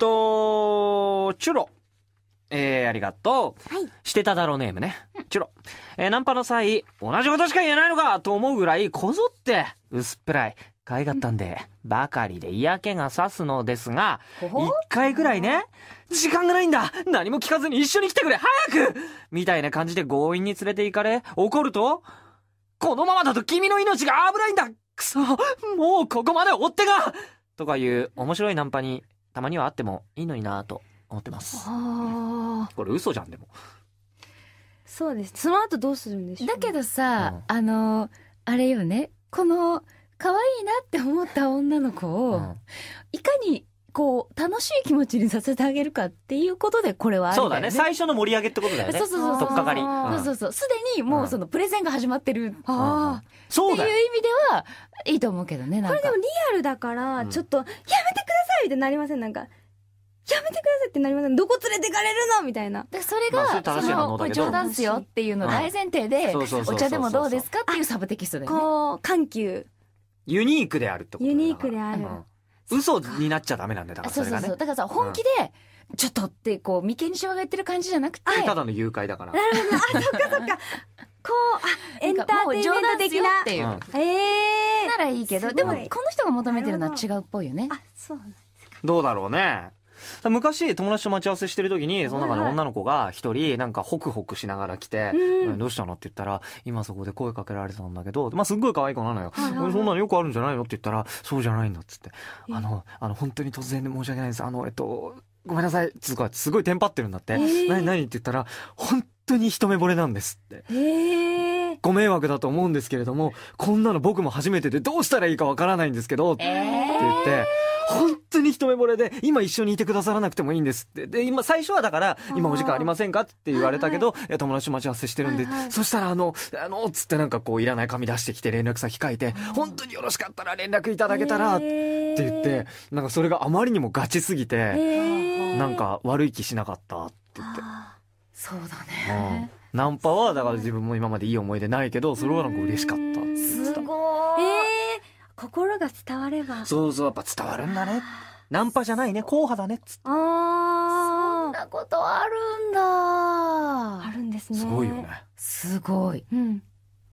と、チュロ。えー、ありがとう。はい、してただろうネームね。チュロ。えー、ナンパの際、同じことしか言えないのかと思うぐらい、こぞって、薄っぺらい。可愛かったんで、ばかりで嫌気がさすのですが、一回ぐらいね、時間がないんだ何も聞かずに一緒に来てくれ早くみたいな感じで強引に連れて行かれ、怒ると、このままだと君の命が危ないんだくそもうここまで追ってがとかいう面白いナンパにたまにはあってもいいのになと思ってます。これ嘘じゃんでも。そうです。その後どうするんでしょう、だけどさ、うん、あのあれよね。この可愛いなって思った女の子を、うん、いかにこう、楽しい気持ちにさせてあげるかっていうことで、これはある、ね、そうだね。最初の盛り上げってことだよね。そうそうそう。とっかかり。そうそうそう。すでにもうそのプレゼンが始まってる。ああ。そうだっていう意味では、いいと思うけどね、これでもリアルだから、ちょっと、やめてくださいってなりませんなんか。やめてくださいってなりませんどこ連れてかれるのみたいな。で、それが、まあ、その、これ冗談っすよっていうの大前提で、お茶でもどうですかっていうサブテキストで、ね。こう、緩急。ユニークであるってことユニークである。嘘になっちゃダメなんだよだからそうそうそう。だからさ、本気で、ちょっとって、こう、眉間にしわが言ってる感じじゃなくて、ただの誘拐だからなるほど。あ、そっかそっか。こう、あ、エンターテインメント的な。っていう。うんええならいいけど、いでも、この人が求めてるのは違うっぽいよね。あ、そうなんどうだろうね昔、友達と待ち合わせしてる時に、その中で女の子が一人、なんかホクホクしながら来て、どうしたのって言ったら、今そこで声かけられたんだけど、まあすっごい可愛い子なのよ。はいはい、そんなのよくあるんじゃないのって言ったら、そうじゃないんだっつって。あの、あの、本当に突然で申し訳ないです。あの、えっと、ごめんなさい、つうか、すごいテンパってるんだって。え何、何って言ったら、本当に一目惚れなんですって。えー、ご迷惑だと思うんですけれども、こんなの僕も初めてでどうしたらいいかわからないんですけど、えー、って言って、本一目惚れで、今一緒にいてくださらなくてもいいんですって。で、今、最初はだから、今お時間ありませんかって言われたけど、はいはい、友達待ち合わせしてるんで、はいはい、そしたらあの、あの、つってなんかこう、いらない紙出してきて連絡先書いて、本当によろしかったら連絡いただけたら、って言って、なんかそれがあまりにもガチすぎて、なんか悪い気しなかったって言って。そうだね。うんナンパはだから自分も今までいい思い出ないけどそれはなんか嬉しかったすごい、えー、心が伝わればそうそうやっぱ伝わるんだねナンパじゃないね硬派だねっつってああそんなことあるんだあるんですねすごいよねすごい、うん、